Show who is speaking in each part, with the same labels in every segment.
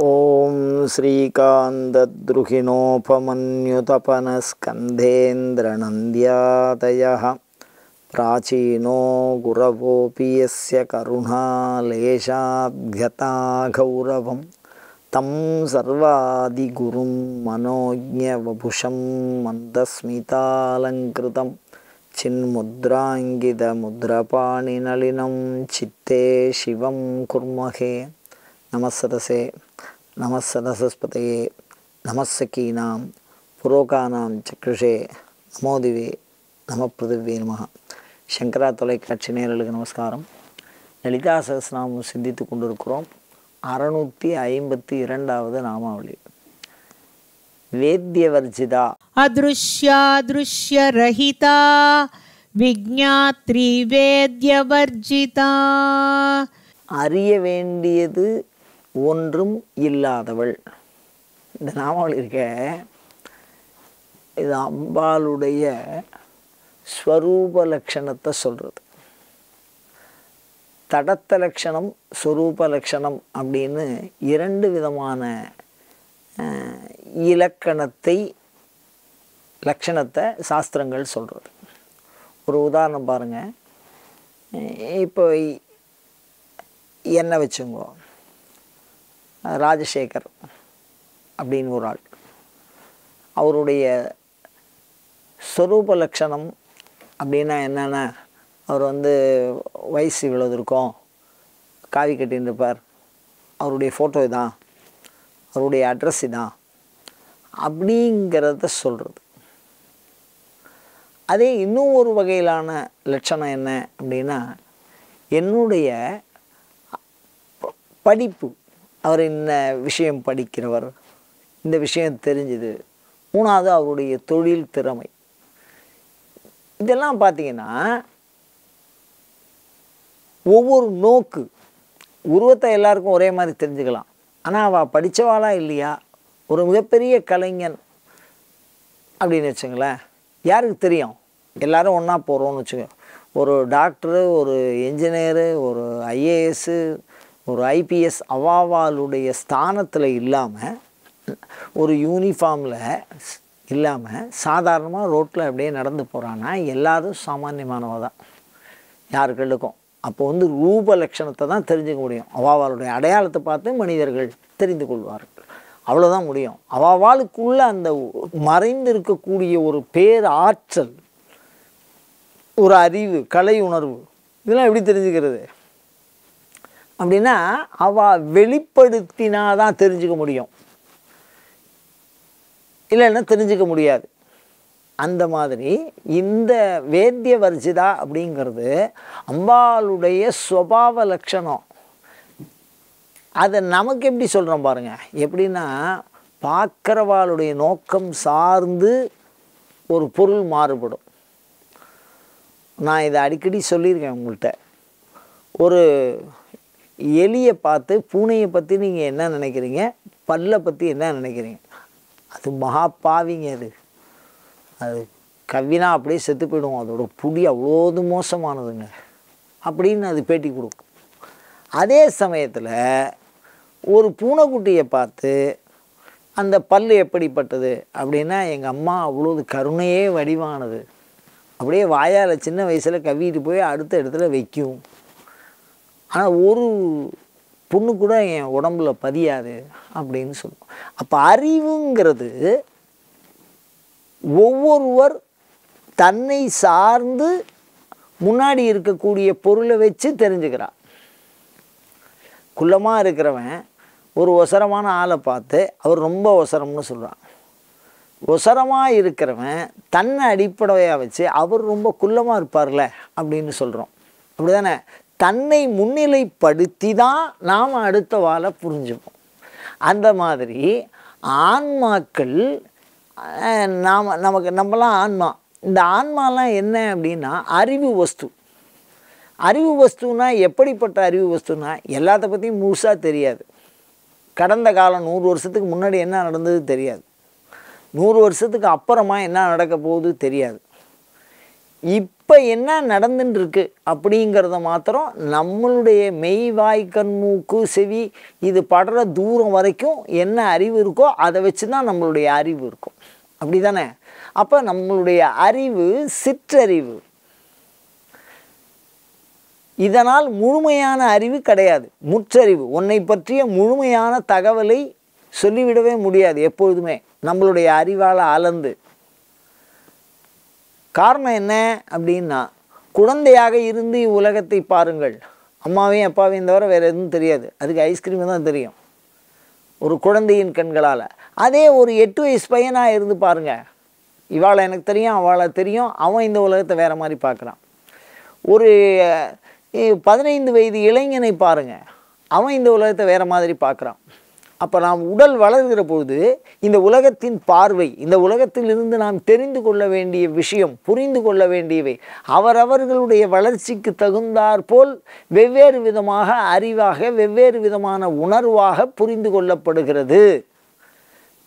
Speaker 1: ॐ श्रीकान्तद्रुहिणोपमन्युतपनस्कन्धेन्द्रनन्द्यातयः प्राचीनो गुरवोऽपि यस्य गौरवं तं सर्वादिगुरुं मनोज्ञवभुषं मन्दस्मितालङ्कृतं चिन्मुद्राङ्गितमुद्रपाणिनलिनं चित्ते शिवं कुर्महे नमस्सदसे நமஸ்ஸரசஸ்பதையே நமஸ்ஸகீனாம் புரோகானாம் சக்ருஷே நமோதிவே நம பிருதிவே நமகா சங்கரா தொலைக்காட்சி நேரலுக்கு நமஸ்காரம் லலிதா சகசிரநாமம் சிந்தித்து கொண்டிருக்கிறோம் அறுநூற்றி ஐம்பத்தி இரண்டாவது நாமாவளி வேத்தியவர்ஜிதா அதிருஷ்யாதிருஷ்யரஹிதா விக்ஞாத்ரி வேத்யவர்ஜிதா அறிய வேண்டியது ஒன்றும் இல்லாதவள் இந்த நாவல் இருக்க இது அம்பாளுடைய ஸ்வரூப லக்ஷணத்தை சொல்கிறது தடத்த லக்ஷணம் ஸ்வரூப லக்ஷணம் அப்படின்னு இரண்டு விதமான இலக்கணத்தை லக்ஷணத்தை சாஸ்திரங்கள் சொல்கிறது ஒரு உதாரணம் பாருங்கள் இப்போ என்ன வச்சுங்கோ ராஜசேகர் அப்படின்னு ஒரு ஆள் அவருடைய ஸ்வரூப லட்சணம் அப்படின்னா என்னென்னா அவர் வந்து வயசு இவ்வளவு இருக்கும் காவி கட்டின்னு அவருடைய ஃபோட்டோ இதான் அவருடைய அட்ரஸ் இதான் அப்படிங்கிறத சொல்கிறது அதே இன்னும் ஒரு வகையிலான லட்சணம் என்ன அப்படின்னா என்னுடைய படிப்பு அவர் என்ன விஷயம் படிக்கிறவர் இந்த விஷயம் தெரிஞ்சுது மூணாவது அவருடைய தொழில் திறமை இதெல்லாம் பார்த்தீங்கன்னா ஒவ்வொரு நோக்கு உருவத்தை எல்லாருக்கும் ஒரே மாதிரி தெரிஞ்சுக்கலாம் ஆனால் அவள் படித்தவாளா இல்லையா ஒரு மிகப்பெரிய கலைஞன் அப்படின்னு வச்சுங்களேன் யாருக்கு தெரியும் எல்லோரும் ஒன்றா போகிறோம்னு வச்சுக்கோங்க ஒரு டாக்டரு ஒரு என்ஜினியரு ஒரு ஐஏஎஸ்ஸு ஒரு ஐபிஎஸ் அவாவாலுடைய ஸ்தானத்தில் இல்லாமல் ஒரு யூனிஃபார்மில் இல்லாமல் சாதாரணமாக ரோட்டில் அப்படியே நடந்து போகிறான்னா எல்லாரும் சாமானியமானவ தான் யாருக்களுக்கும் அப்போ வந்து ரூப லட்சணத்தை தான் தெரிஞ்சுக்க முடியும் அவாவாலுடைய அடையாளத்தை பார்த்து மனிதர்கள் தெரிந்து கொள்வார்கள் அவ்வளோதான் முடியும் அவாவாளுக்குள்ளே அந்த மறைந்து இருக்கக்கூடிய ஒரு பேர் ஆற்றல் ஒரு அறிவு கலை உணர்வு இதெல்லாம் எப்படி தெரிஞ்சுக்கிறது அப்படின்னா அவ வெளிப்படுத்தினா தான் தெரிஞ்சுக்க முடியும் இல்லைன்னா தெரிஞ்சுக்க முடியாது அந்த மாதிரி இந்த வேத்திய வர்ஜிதா அப்படிங்கிறது அம்பாளுடைய சுவாவ லட்சணம் அதை நமக்கு எப்படி சொல்கிறோம் பாருங்கள் எப்படின்னா பார்க்குறவாளுடைய நோக்கம் சார்ந்து ஒரு பொருள் மாறுபடும் நான் இதை அடிக்கடி சொல்லியிருக்கேன் உங்கள்கிட்ட ஒரு எலியை பார்த்து பூனையை பற்றி நீங்கள் என்ன நினைக்கிறீங்க பல்லை பற்றி என்ன நினைக்கிறீங்க அது மகா பாவிங்க அது அது கவினா அப்படியே செத்து போயிடுவோம் அதோட புடி அவ்வளோது மோசமானதுங்க அப்படின்னு அது பேட்டி கொடுக்கும் அதே சமயத்தில் ஒரு பூனைக்குட்டியை பார்த்து அந்த பல் எப்படிப்பட்டது அப்படின்னா எங்கள் அம்மா அவ்வளோது கருணையே வடிவானது அப்படியே வாயால் சின்ன வயசில் கவிட்டு போய் அடுத்த இடத்துல வைக்கும் ஆனால் ஒரு பொண்ணு கூட என் உடம்புல பதியாது அப்படின்னு சொல்லுவோம் அப்போ அறிவுங்கிறது ஒவ்வொருவர் தன்னை சார்ந்து முன்னாடி இருக்கக்கூடிய பொருளை வச்சு தெரிஞ்சுக்கிறார் குள்ளமாக இருக்கிறவன் ஒரு ஒசரமான ஆளை பார்த்து அவர் ரொம்ப ஒசரம்னு சொல்கிறான் ஒசரமாக இருக்கிறவன் தன்னை அடிப்படையாக வச்சு அவர் ரொம்ப குள்ளமாக இருப்பார்ல அப்படின்னு சொல்கிறோம் அப்படி தானே தன்னை முன்னிலைப்படுத்தி தான் நாம் அடுத்த வாழை புரிஞ்சுப்போம் அந்த மாதிரி ஆன்மாக்கள் நாம் நமக்கு நம்மலாம் ஆன்மா இந்த ஆன்மாலாம் என்ன அப்படின்னா அறிவு வஸ்து அறிவு வஸ்துனா எப்படிப்பட்ட அறிவு வஸ்துனா எல்லாத்த பற்றியும் முழுசாக தெரியாது கடந்த காலம் நூறு வருஷத்துக்கு முன்னாடி என்ன நடந்தது தெரியாது நூறு வருஷத்துக்கு அப்புறமா என்ன நடக்க போகுது தெரியாது இப்போ என்ன நடந்துட்டுருக்கு இருக்கு அப்படிங்கிறத மாத்திரம் நம்மளுடைய மெய் வாய் கண் மூக்கு செவி இது படுற தூரம் வரைக்கும் என்ன அறிவு இருக்கோ அதை வச்சு தான் நம்மளுடைய அறிவு இருக்கும் அப்படி தானே அப்போ நம்மளுடைய அறிவு சிற்றறிவு இதனால் முழுமையான அறிவு கிடையாது முற்றறிவு உன்னை பற்றிய முழுமையான தகவலை சொல்லிவிடவே முடியாது எப்பொழுதுமே நம்மளுடைய அறிவால் அளந்து காரணம் என்ன அப்படின்னா குழந்தையாக இருந்து உலகத்தை பாருங்கள் அம்மாவையும் அப்பாவையும் தவிர வேறு எதுவும் தெரியாது அதுக்கு ஐஸ்கிரீம் தான் தெரியும் ஒரு குழந்தையின் கண்களால் அதே ஒரு எட்டு வயசு பையனாக இருந்து பாருங்கள் இவாளை எனக்கு தெரியும் அவளை தெரியும் அவன் இந்த உலகத்தை வேறு மாதிரி பார்க்குறான் ஒரு பதினைந்து வயது இளைஞனை பாருங்கள் அவன் இந்த உலகத்தை வேறு மாதிரி பார்க்குறான் அப்போ நாம் உடல் வளர்கிற பொழுது இந்த உலகத்தின் பார்வை இந்த உலகத்திலிருந்து நாம் தெரிந்து கொள்ள வேண்டிய விஷயம் புரிந்து கொள்ள வேண்டியவை அவரவர்களுடைய வளர்ச்சிக்கு தகுந்தாற் போல் வெவ்வேறு விதமாக அறிவாக வெவ்வேறு விதமான உணர்வாக புரிந்து கொள்ளப்படுகிறது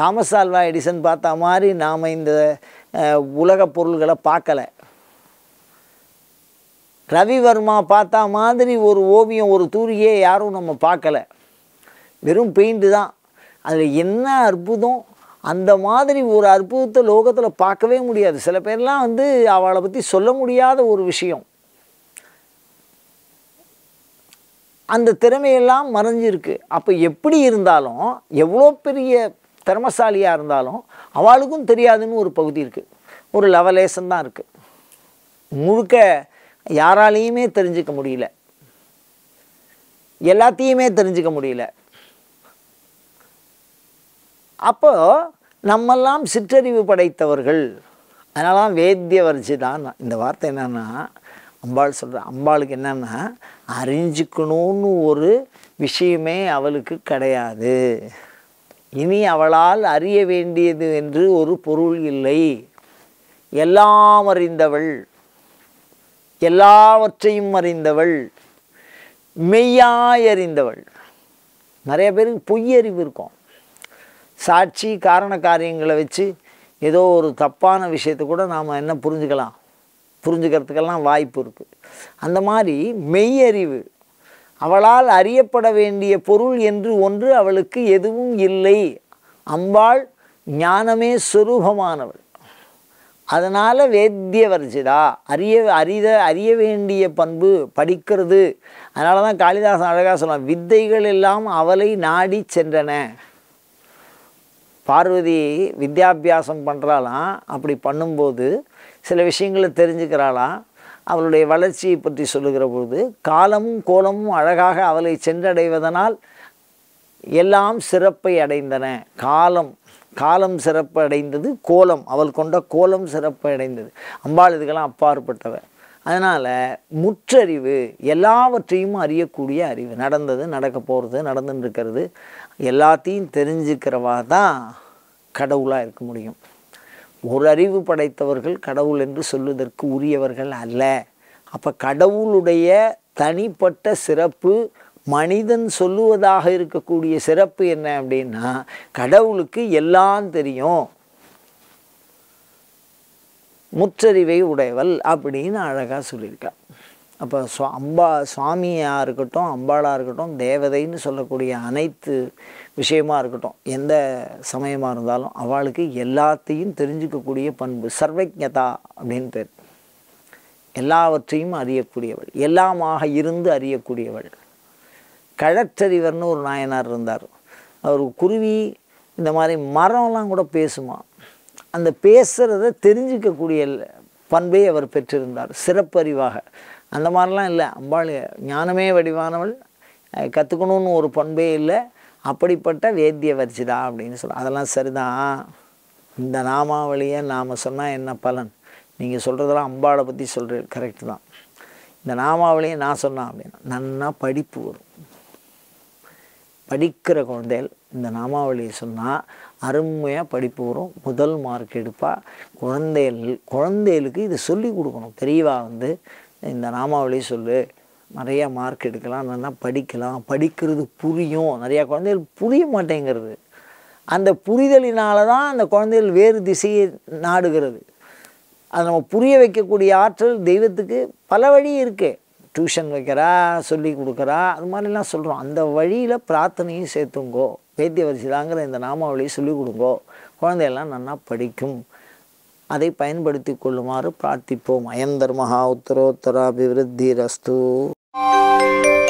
Speaker 1: தாமஸ் ஆல்வா எடிசன் பார்த்த மாதிரி நாம் இந்த உலக பொருள்களை பார்க்கலை ரவிவர்மா பார்த்தா மாதிரி ஒரு ஓவியம் ஒரு தூரியே யாரும் நம்ம பார்க்கலை வெறும் பெயிண்ட்டு தான் அதில் என்ன அற்புதம் அந்த மாதிரி ஒரு அற்புதத்தை லோகத்தில் பார்க்கவே முடியாது சில பேர்லாம் வந்து அவளை பற்றி சொல்ல முடியாத ஒரு விஷயம் அந்த திறமையெல்லாம் மறைஞ்சிருக்கு அப்போ எப்படி இருந்தாலும் எவ்வளோ பெரிய திறமசாலியாக இருந்தாலும் அவளுக்கும் தெரியாதுன்னு ஒரு பகுதி இருக்குது ஒரு லெவலேசன் தான் இருக்குது முழுக்க யாராலையுமே தெரிஞ்சுக்க முடியல எல்லாத்தையுமே தெரிஞ்சுக்க முடியல அப்போது நம்மெல்லாம் சிற்றறிவு படைத்தவர்கள் அதனால வேத்திய தான் இந்த வார்த்தை என்னென்னா அம்பாள் சொல்கிற அம்பாளுக்கு என்னென்னா அறிஞ்சிக்கணும்னு ஒரு விஷயமே அவளுக்கு கிடையாது இனி அவளால் அறிய வேண்டியது என்று ஒரு பொருள் இல்லை எல்லாம் அறிந்தவள் எல்லாவற்றையும் அறிந்தவள் மெய்யாய் அறிந்தவள் நிறைய பேருக்கு பொய் அறிவு இருக்கும் சாட்சி காரண காரியங்களை வச்சு ஏதோ ஒரு தப்பான விஷயத்தை கூட நாம் என்ன புரிஞ்சுக்கலாம் புரிஞ்சுக்கிறதுக்கெல்லாம் வாய்ப்பு இருக்குது அந்த மாதிரி மெய்யறிவு அவளால் அறியப்பட வேண்டிய பொருள் என்று ஒன்று அவளுக்கு எதுவும் இல்லை அம்பாள் ஞானமே சுரூபமானவள் அதனால் வேத்திய வர்ஜிதா அறிய அறித அறிய வேண்டிய பண்பு படிக்கிறது அதனால தான் காளிதாசன் அழகாக சொல்லலாம் வித்தைகள் எல்லாம் அவளை நாடி சென்றன பார்வதி வித்யாபியாசம் பண்ணுறாளாம் அப்படி பண்ணும்போது சில விஷயங்களை தெரிஞ்சுக்கிறாளாம் அவளுடைய வளர்ச்சியை பற்றி சொல்லுகிற பொழுது காலமும் கோலமும் அழகாக அவளை சென்றடைவதனால் எல்லாம் சிறப்பை அடைந்தன காலம் காலம் சிறப்பு அடைந்தது கோலம் அவள் கொண்ட கோலம் சிறப்பு அடைந்தது அம்பாள் இதுக்கெல்லாம் அப்பாற்பட்டவர் அதனால் முற்றறிவு எல்லாவற்றையும் அறியக்கூடிய அறிவு நடந்தது நடக்க போகிறது நடந்துட்டுருக்கிறது இருக்கிறது எல்லாத்தையும் தெரிஞ்சுக்கிறவா தான் கடவுளாக இருக்க முடியும் ஒரு அறிவு படைத்தவர்கள் கடவுள் என்று சொல்லுவதற்கு உரியவர்கள் அல்ல அப்போ கடவுளுடைய தனிப்பட்ட சிறப்பு மனிதன் சொல்லுவதாக இருக்கக்கூடிய சிறப்பு என்ன அப்படின்னா கடவுளுக்கு எல்லாம் தெரியும் முற்றறிவை உடையவள் அப்படின்னு அழகாக சொல்லியிருக்காள் அப்போ சுவா அம்பா சுவாமியாக இருக்கட்டும் அம்பாளாக இருக்கட்டும் தேவதைன்னு சொல்லக்கூடிய அனைத்து விஷயமாக இருக்கட்டும் எந்த சமயமாக இருந்தாலும் அவளுக்கு எல்லாத்தையும் தெரிஞ்சுக்கக்கூடிய பண்பு சர்வஜதா அப்படின்னு பேர் எல்லாவற்றையும் அறியக்கூடியவள் எல்லாமாக இருந்து அறியக்கூடியவள் கழற்றறிவர்னு ஒரு நாயனார் இருந்தார் அவர் குருவி இந்த மாதிரி மரம்லாம் கூட பேசுமா அந்த பேசுகிறத தெரிஞ்சிக்கக்கூடிய பண்பை அவர் பெற்றிருந்தார் சிறப்பறிவாக அந்த மாதிரிலாம் இல்லை அம்பாள் ஞானமே வடிவானவள் கற்றுக்கணும்னு ஒரு பண்பே இல்லை அப்படிப்பட்ட வேத்திய வரிச்சிதா அப்படின்னு சொல்ல அதெல்லாம் சரிதான் இந்த நாமாவளியை நாம் சொன்னால் என்ன பலன் நீங்கள் சொல்கிறதெல்லாம் அம்பாளை பற்றி சொல்கிறீர்கள் கரெக்டு தான் இந்த நாமாவளியை நான் சொன்னேன் அப்படின்னா நன்னா படிப்பு வரும் படிக்கிற குழந்தைகள் இந்த நாமாவளியை சொன்னால் அருமையாக படிப்பு வரும் முதல் மார்க் எடுப்பாக குழந்தைகள் குழந்தைகளுக்கு இதை சொல்லி கொடுக்கணும் தெரியவா வந்து இந்த நாமாவளி சொல்லு நிறையா மார்க் எடுக்கலாம் நல்லா படிக்கலாம் படிக்கிறது புரியும் நிறையா குழந்தைகள் புரிய மாட்டேங்கிறது அந்த புரிதலினால தான் அந்த குழந்தைகள் வேறு திசையை நாடுகிறது அதை நம்ம புரிய வைக்கக்கூடிய ஆற்றல் தெய்வத்துக்கு பல வழி இருக்குது டியூஷன் வைக்கிறா சொல்லி கொடுக்குறா அது மாதிரிலாம் சொல்கிறோம் அந்த வழியில் பிரார்த்தனையும் சேர்த்துங்கோ பேத்திய தாங்கிற இந்த நாமாவளியை சொல்லிக் கொடுங்கோ குழந்தையெல்லாம் நல்லா படிக்கும் அதை பயன்படுத்தி கொள்ளுமாறு பிரார்த்திப்போம் மகா உத்தரோத்தராபிவிருத்தி ரஸ்து